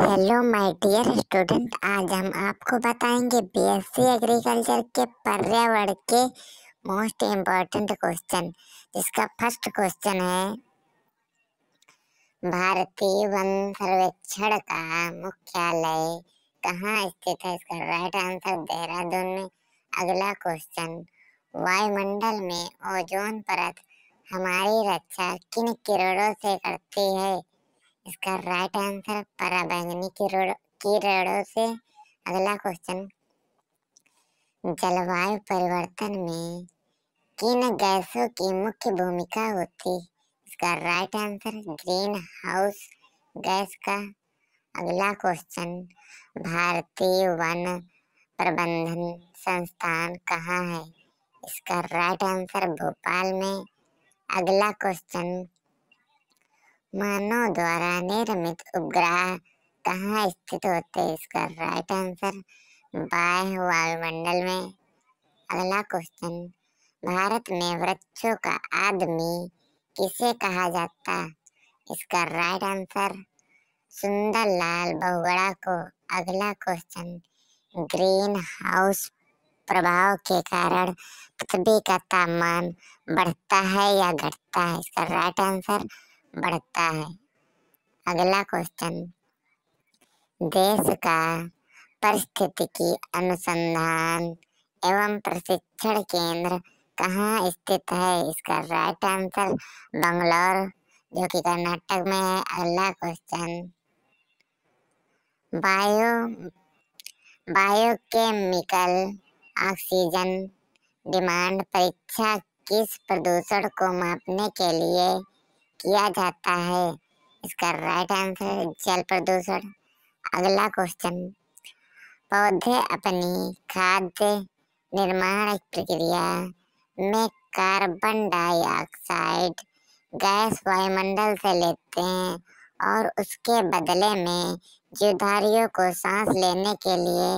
hello my dear student आज हम आपको बताएंगे बीएससी एग्रीकल्चर के पर्यावरण के मोस्ट इम्पॉर्टेंट क्वेश्चन जिसका फर्स्ट क्वेश्चन है भारतीय वन सर्वेक्षण का मुख्यालय कहाँ स्थित है इसका राइट आंसर देहरादून में अगला क्वेश्चन वायुमंडल में ओजोन परत हमारी रक्षा किन किरणों से करती है इसका राइट आंसर पराबैंगनी किरण की रेड़ों से अगला क्वेश्चन जलवायु परिवर्तन में किन गैसों की मुख्य भूमिका होती इसका right answer greenhouse gas का अगला क्वेश्चन भारतीय वन प्रबंधन संस्थान कहाँ है इसका राइट आंसर भोपाल में अगला क्वेश्चन मानव द्वारा निर्मित उपग्रह कहाँ स्थित होते हैं इसका राइट आंसर बाय वायुमंडल में अगला क्वेश्चन भारत में वृक्षों का आदमी किसे कहा जाता इसका राइट आंसर सुंदर लाल बहुगड़ा को अगला क्वेश्चन ग्रीन हाउस प्रभाव के कारण पृथ्वी का तापमान बढ़ता है या घटता है इसका राइट आंसर बढ़ता है अगला क्वेश्चन देश का परिस्थितिकी अनुसंधान एवं प्रशिक्षण केंद्र कहाँ स्थित है इसका राइट आंसर बंगलौर जो कि कर्नाटक में है अगला question bio biochemical oxygen demand परीक्षा किस प्रदूषण को मापने के लिए किया जाता है इसका राइट आंसर है जल प्रदूषण अगला क्वेश्चन पौधे अपनी खाद्य निर्माण प्रक्रिया में कार्बन डाइऑक्साइड गैस वायुमंडल से लेते हैं और उसके बदले में जीवधारियों को सांस लेने के लिए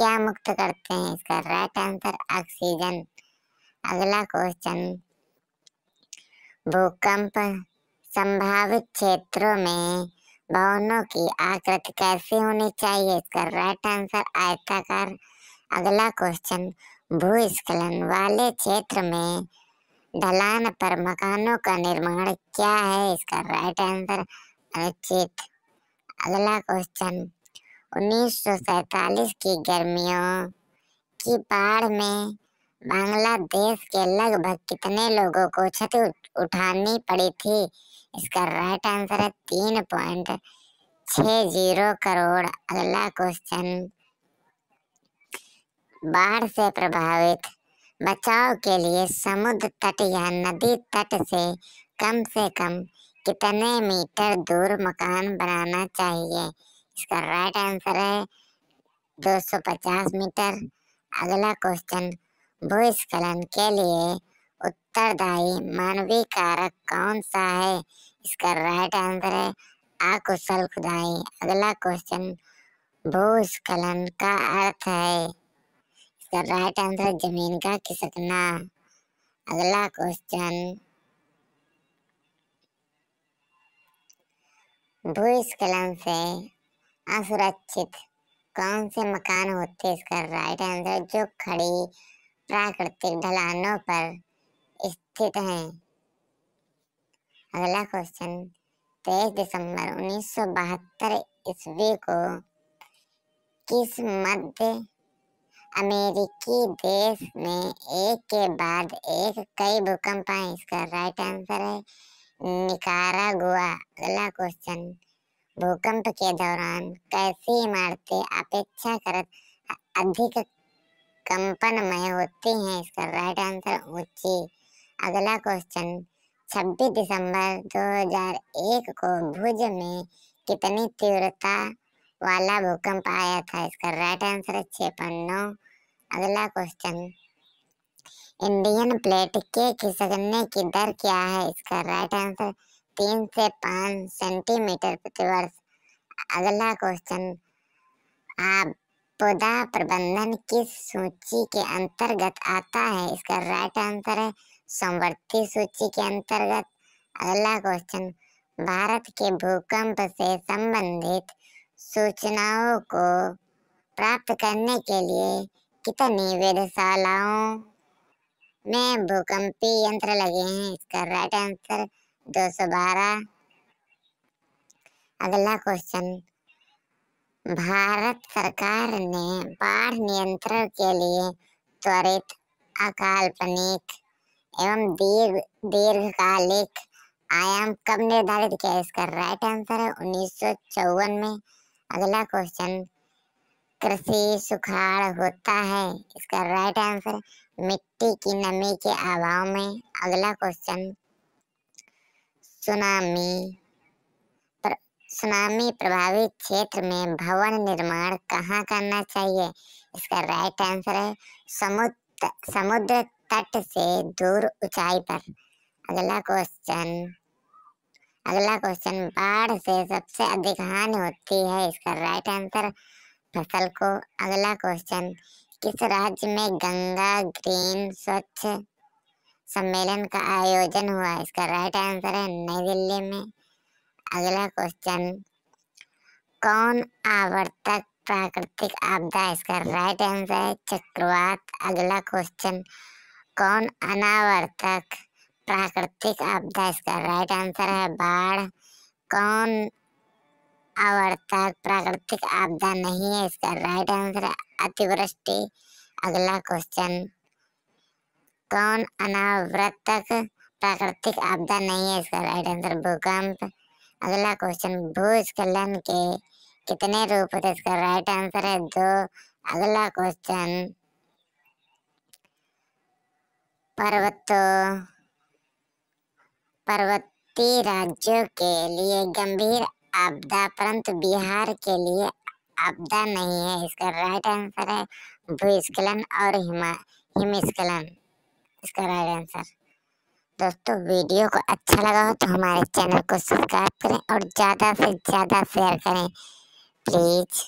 क्या मुक्त करते हैं इसका राइट आंसर ऑक्सीजन अगला क्वेश्चन भूकंप संभावित क्षेत्रों में भवनों की आकृति कैसे होनी चाहिए इसका राइट आंसर आयताकार अगला क्वेश्चन भूस्खलन वाले क्षेत्र में ढलान पर मकानों का निर्माण क्या है इसका राइट आंसर अनुचित अगला क्वेश्चन उन्नीस की गर्मियों की बाढ़ में बांग्लादेश के लगभग कितने लोगों को क्षति उठानी पड़ी थी इसका राइट आंसर है तीन पॉइंट छ जीरो करोड़ अगला क्वेश्चन बाढ़ से प्रभावित बचाव के लिए समुद्र तट या नदी तट से कम से कम कितने मीटर दूर मकान बनाना चाहिए इसका राइट आंसर है 250 मीटर अगला क्वेश्चन भूस्खलन के लिए उत्तरदायी मानवीय कारक कौन सा है इसका राइट आंसर है आकुशल खुदाई अगला क्वेश्चन भूस्खलन का अर्थ है इसका राइट आंसर है जमीन का खिसकना अगला क्वेश्चन भूस्खलन से असुरक्षित कौन से मकान होते हैं इसका राइट आंसर जो खड़ी प्राकृतिक ढलानों पर स्थित हैं अगला क्वेश्चन तेईस दिसंबर उन्नीस सौ बहत्तर ईस्वी को किस मध्य अमेरिकी देश में एक के बाद एक कई भूकंप आए इसका राइट आंसर है निकारागुआ अगला क्वेश्चन भूकंप के दौरान कैसी इमारतें अपेक्षाकृत अधिक कंपन मय होती है इसका राइट आंसर ऊंची अगला क्वेश्चन 26 दिसंबर 2001 को भुज में कितनी तीव्रता वाला भूकंप आया था इसका राइट आंसर है छप्पन नौ अगला क्वेश्चन इंडियन प्लेट के खिसकने की दर क्या है इसका राइट आंसर तीन से पाँच सेंटीमीटर प्रतिवर्ष अगला क्वेश्चन आप आपदा प्रबंधन किस सूची के अंतर्गत आता है इसका राइट आंसर है समवर्ती सूची के अंतर्गत अगला क्वेश्चन भारत के भूकंप से संबंधित सूचनाओं को प्राप्त करने के लिए कितनी वेधशालाओं में भूकंपी यंत्र लगे हैं इसका राइट आंसर दो सौ बारह अगला क्वेश्चन भारत सरकार ने बाढ़ नियंत्रण के लिए त्वरित अकाल्पनिक एवं दीर्घ दीर्घकालिक आयाम कब निर्धारित किया इसका राइट आंसर है उन्नीस में अगला क्वेश्चन कृषि सुखाड़ होता है इसका राइट आंसर मिट्टी की नमी के अभाव में अगला क्वेश्चन सुनामी सुनामी प्रभावित क्षेत्र में भवन निर्माण कहाँ करना चाहिए इसका राइट आंसर है समुद्र समुद्र तट से दूर ऊंचाई पर अगला क्वेश्चन अगला क्वेश्चन बाढ़ से सबसे अधिक हानि होती है इसका राइट आंसर फसल को अगला क्वेश्चन किस राज्य में गंगा ग्रीन स्वच्छ सम्मेलन का आयोजन हुआ इसका राइट आंसर है नई दिल्ली में अगला क्वेश्चन कौन आवर्तक प्राकृतिक आपदा इसका राइट आंसर है चक्रवात अगला क्वेश्चन कौन अनावर्तक प्राकृतिक आपदा इसका राइट आंसर है बाढ़ कौन आवर्तक प्राकृतिक आपदा नहीं है इसका राइट आंसर है अतिवृष्टि अगला क्वेश्चन कौन अनावर्तक प्राकृतिक आपदा नहीं है इसका राइट आंसर भूकंप अगला क्वेश्चन भूस्खलन के कितने रूप होते इसका राइट आंसर है दो अगला क्वेश्चन पर्वतों पर्वती राज्यों के लिए गंभीर आपदा परंतु बिहार के लिए आपदा नहीं है इसका राइट आंसर है भूस्खलन और हिमा हिमस्खलन इसका राइट आंसर दोस्तों वीडियो को अच्छा लगा हो तो हमारे चैनल को सब्सक्राइब करें और ज़्यादा से ज़्यादा शेयर करें प्लीज़